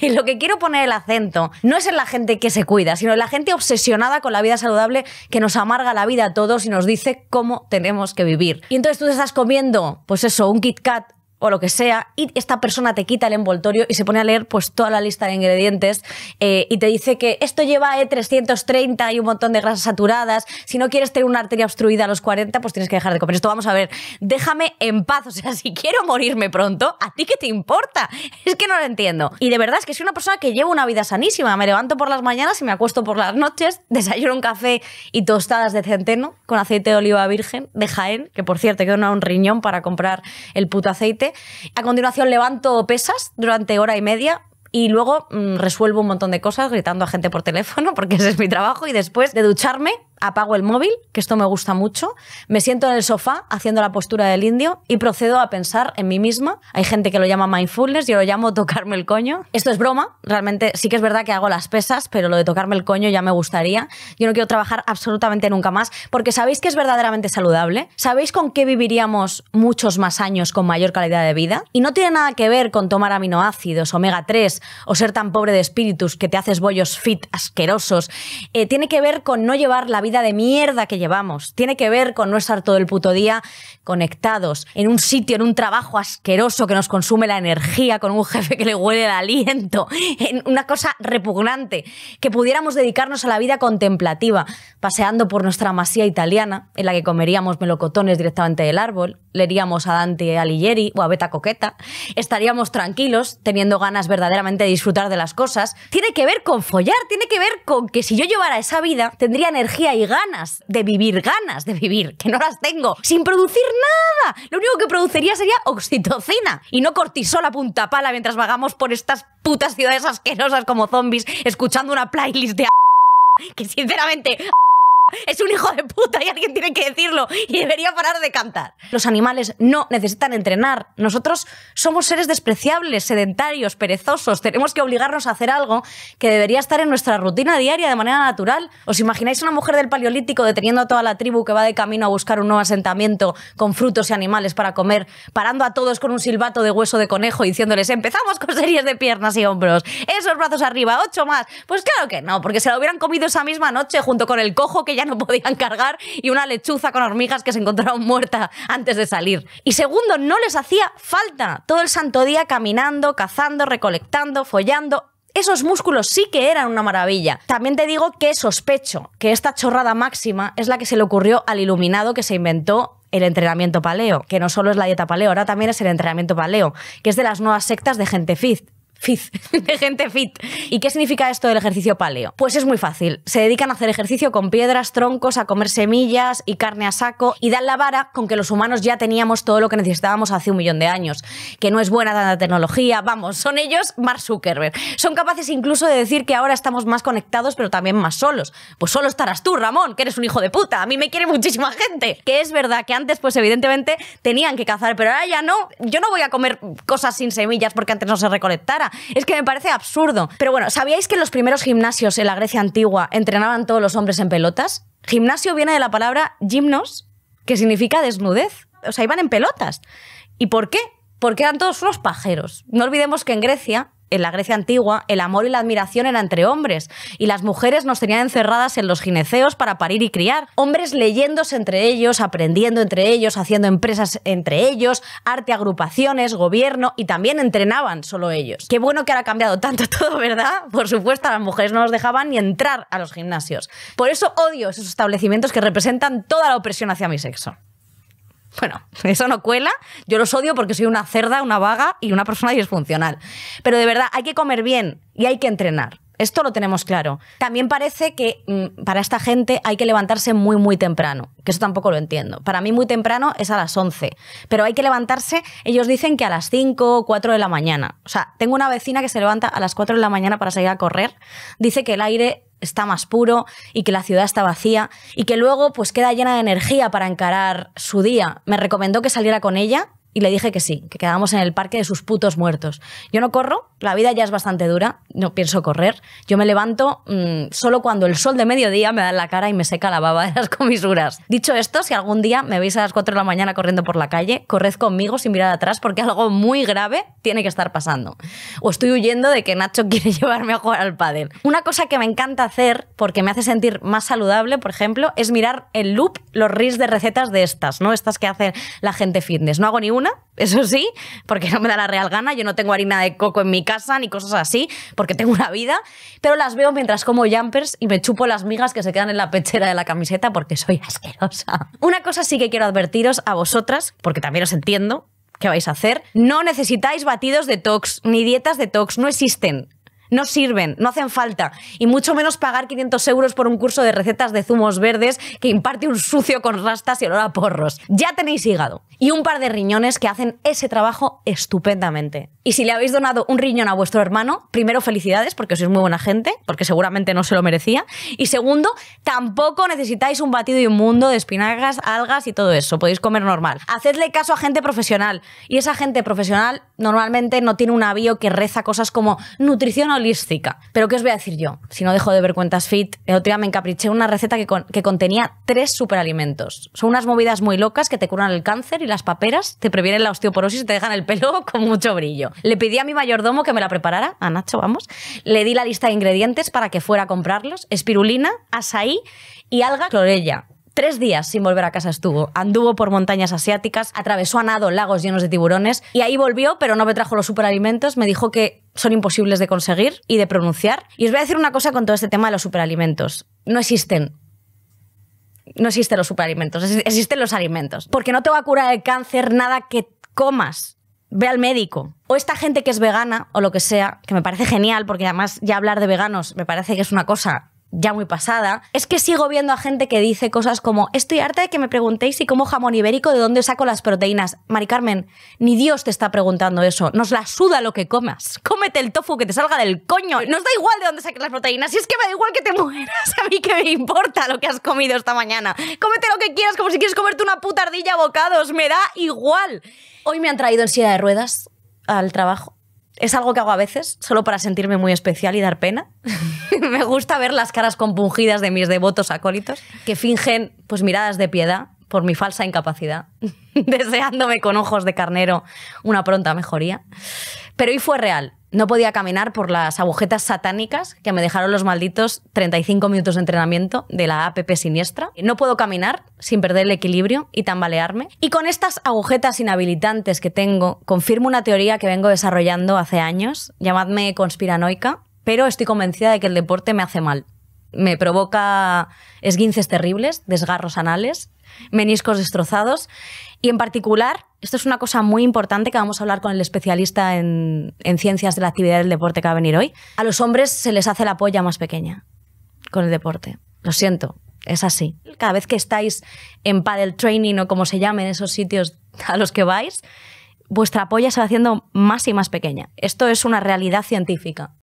Y lo que quiero poner el acento no es en la gente que se cuida, sino en la gente obsesionada con la vida saludable que nos amarga la vida a todos y nos dice cómo tenemos que vivir. Y entonces tú te estás comiendo, pues eso, un Kit Kat o lo que sea, y esta persona te quita el envoltorio y se pone a leer pues toda la lista de ingredientes eh, y te dice que esto lleva E330 eh, y un montón de grasas saturadas, si no quieres tener una arteria obstruida a los 40, pues tienes que dejar de comer esto. Vamos a ver, déjame en paz, o sea, si quiero morirme pronto, ¿a ti qué te importa? Es que no lo entiendo. Y de verdad es que soy una persona que llevo una vida sanísima, me levanto por las mañanas y me acuesto por las noches, desayuno un café y tostadas de centeno con aceite de oliva virgen de Jaén, que por cierto, quedó un riñón para comprar el puto aceite a continuación levanto pesas durante hora y media, y luego mm, resuelvo un montón de cosas gritando a gente por teléfono porque ese es mi trabajo y después de ducharme apago el móvil, que esto me gusta mucho, me siento en el sofá haciendo la postura del indio y procedo a pensar en mí misma. Hay gente que lo llama mindfulness, yo lo llamo tocarme el coño. Esto es broma, realmente sí que es verdad que hago las pesas, pero lo de tocarme el coño ya me gustaría. Yo no quiero trabajar absolutamente nunca más, porque sabéis que es verdaderamente saludable, sabéis con qué viviríamos muchos más años con mayor calidad de vida y no tiene nada que ver con tomar aminoácidos, omega 3 o ser tan pobre de espíritus que te haces bollos fit asquerosos. Eh, tiene que ver con no llevar la vida de mierda que llevamos. Tiene que ver con no estar todo el puto día conectados, en un sitio, en un trabajo asqueroso que nos consume la energía, con un jefe que le huele el aliento, en una cosa repugnante, que pudiéramos dedicarnos a la vida contemplativa, paseando por nuestra masía italiana, en la que comeríamos melocotones directamente del árbol, leeríamos a Dante Alighieri o a Beta Coqueta, estaríamos tranquilos, teniendo ganas verdaderamente de disfrutar de las cosas. Tiene que ver con follar, tiene que ver con que si yo llevara esa vida, tendría energía y ganas de vivir, ganas de vivir, que no las tengo, sin producir nada. Lo único que produciría sería oxitocina y no cortisol a punta pala mientras vagamos por estas putas ciudades asquerosas como zombies escuchando una playlist de... que sinceramente es un hijo de puta y alguien tiene que decirlo y debería parar de cantar. Los animales no necesitan entrenar. Nosotros somos seres despreciables, sedentarios, perezosos. Tenemos que obligarnos a hacer algo que debería estar en nuestra rutina diaria de manera natural. ¿Os imagináis una mujer del Paleolítico deteniendo a toda la tribu que va de camino a buscar un nuevo asentamiento con frutos y animales para comer, parando a todos con un silbato de hueso de conejo y diciéndoles empezamos con series de piernas y hombros, esos brazos arriba, ocho más? Pues claro que no, porque se lo hubieran comido esa misma noche junto con el cojo que ya ya no podían cargar y una lechuza con hormigas que se encontraron muerta antes de salir. Y segundo, no les hacía falta todo el santo día caminando, cazando, recolectando, follando, esos músculos sí que eran una maravilla. También te digo que sospecho que esta chorrada máxima es la que se le ocurrió al iluminado que se inventó el entrenamiento paleo, que no solo es la dieta paleo, ahora también es el entrenamiento paleo, que es de las nuevas sectas de gente fit fit, de gente fit. ¿Y qué significa esto del ejercicio paleo? Pues es muy fácil. Se dedican a hacer ejercicio con piedras, troncos, a comer semillas y carne a saco y dan la vara con que los humanos ya teníamos todo lo que necesitábamos hace un millón de años, que no es buena tanta tecnología, vamos, son ellos Mark Zuckerberg. Son capaces incluso de decir que ahora estamos más conectados pero también más solos. Pues solo estarás tú, Ramón, que eres un hijo de puta, a mí me quiere muchísima gente. Que es verdad que antes pues evidentemente tenían que cazar, pero ahora ya no. Yo no voy a comer cosas sin semillas porque antes no se recolectara es que me parece absurdo. Pero bueno, ¿sabíais que en los primeros gimnasios en la Grecia antigua entrenaban todos los hombres en pelotas? Gimnasio viene de la palabra gymnos, que significa desnudez. O sea, iban en pelotas. ¿Y por qué? Porque eran todos unos pajeros. No olvidemos que en Grecia en la Grecia antigua, el amor y la admiración eran entre hombres, y las mujeres nos tenían encerradas en los gineceos para parir y criar. Hombres leyéndose entre ellos, aprendiendo entre ellos, haciendo empresas entre ellos, arte, agrupaciones, gobierno, y también entrenaban solo ellos. Qué bueno que ahora ha cambiado tanto todo, ¿verdad? Por supuesto, las mujeres no nos dejaban ni entrar a los gimnasios. Por eso odio esos establecimientos que representan toda la opresión hacia mi sexo. Bueno, eso no cuela. Yo los odio porque soy una cerda, una vaga y una persona disfuncional. Pero de verdad, hay que comer bien y hay que entrenar. Esto lo tenemos claro. También parece que mm, para esta gente hay que levantarse muy, muy temprano, que eso tampoco lo entiendo. Para mí muy temprano es a las 11, pero hay que levantarse, ellos dicen que a las 5 o 4 de la mañana. O sea, tengo una vecina que se levanta a las 4 de la mañana para salir a correr, dice que el aire está más puro y que la ciudad está vacía y que luego pues queda llena de energía para encarar su día. Me recomendó que saliera con ella y le dije que sí, que quedábamos en el parque de sus putos muertos. Yo no corro, la vida ya es bastante dura, no pienso correr. Yo me levanto mm, solo cuando el sol de mediodía me da en la cara y me seca la baba de las comisuras. Dicho esto, si algún día me veis a las 4 de la mañana corriendo por la calle, corred conmigo sin mirar atrás porque algo muy grave tiene que estar pasando. O estoy huyendo de que Nacho quiere llevarme a jugar al pádel. Una cosa que me encanta hacer porque me hace sentir más saludable, por ejemplo, es mirar el loop los reels de recetas de estas, ¿no? Estas que hace la gente fitness. No hago ni eso sí, porque no me da la real gana, yo no tengo harina de coco en mi casa ni cosas así, porque tengo una vida, pero las veo mientras como jumpers y me chupo las migas que se quedan en la pechera de la camiseta porque soy asquerosa. Una cosa sí que quiero advertiros a vosotras, porque también os entiendo, ¿qué vais a hacer? No necesitáis batidos de tox ni dietas de tox, no existen no sirven, no hacen falta. Y mucho menos pagar 500 euros por un curso de recetas de zumos verdes que imparte un sucio con rastas y olor a porros. Ya tenéis hígado. Y un par de riñones que hacen ese trabajo estupendamente. Y si le habéis donado un riñón a vuestro hermano, primero felicidades porque sois muy buena gente, porque seguramente no se lo merecía. Y segundo, tampoco necesitáis un batido inmundo de espinacas, algas y todo eso. Podéis comer normal. Hacedle caso a gente profesional. Y esa gente profesional normalmente no tiene un avión que reza cosas como nutrición holística. Pero ¿qué os voy a decir yo? Si no dejo de ver cuentas fit, el otro día me encapriché una receta que, contenía tres superalimentos. Son unas movidas muy locas que te curan el cáncer y las paperas, te previenen la osteoporosis y te dejan el pelo con mucho brillo. Le pedí a mi mayordomo que me la preparara, a Nacho, vamos. Le di la lista de ingredientes para que fuera a comprarlos. Espirulina, asaí y alga clorella. Tres días sin volver a casa estuvo. Anduvo por montañas asiáticas, atravesó a nado lagos llenos de tiburones y ahí volvió, pero no me trajo los superalimentos. Me dijo que son imposibles de conseguir y de pronunciar. Y os voy a decir una cosa con todo este tema de los superalimentos. No existen no existen los superalimentos, existen los alimentos. Porque no te va a curar el cáncer nada que comas. Ve al médico. O esta gente que es vegana o lo que sea, que me parece genial, porque además ya hablar de veganos me parece que es una cosa ya muy pasada, es que sigo viendo a gente que dice cosas como estoy harta de que me preguntéis si como jamón ibérico de dónde saco las proteínas. Mari Carmen, ni Dios te está preguntando eso. Nos la suda lo que comas. Cómete el tofu que te salga del coño. Nos da igual de dónde saques las proteínas. Si es que me da igual que te mueras. A mí que me importa lo que has comido esta mañana. Cómete lo que quieras, como si quieres comerte una puta ardilla a bocados. Me da igual. Hoy me han traído en silla de ruedas al trabajo. Es algo que hago a veces, solo para sentirme muy especial y dar pena. me gusta ver las caras compungidas de mis devotos acólitos que fingen pues miradas de piedad por mi falsa incapacidad, deseándome con ojos de carnero una pronta mejoría. Pero hoy fue real. No podía caminar por las agujetas satánicas que me dejaron los malditos 35 minutos de entrenamiento de la APP siniestra. No puedo caminar sin perder el equilibrio y tambalearme. Y con estas agujetas inhabilitantes que tengo, confirmo una teoría que vengo desarrollando hace años. Llamadme conspiranoica, pero estoy convencida de que el deporte me hace mal. Me provoca esguinces terribles, desgarros anales, meniscos destrozados y en particular, esto es una cosa muy importante que vamos a hablar con el especialista en, ciencias de la actividad del deporte que va a venir hoy, a los hombres se les hace la polla más pequeña con el deporte. Lo siento, es así. Cada vez que estáis en paddle training o como se llame en esos sitios a los que vais, vuestra polla se va haciendo más y más pequeña. Esto es una realidad científica.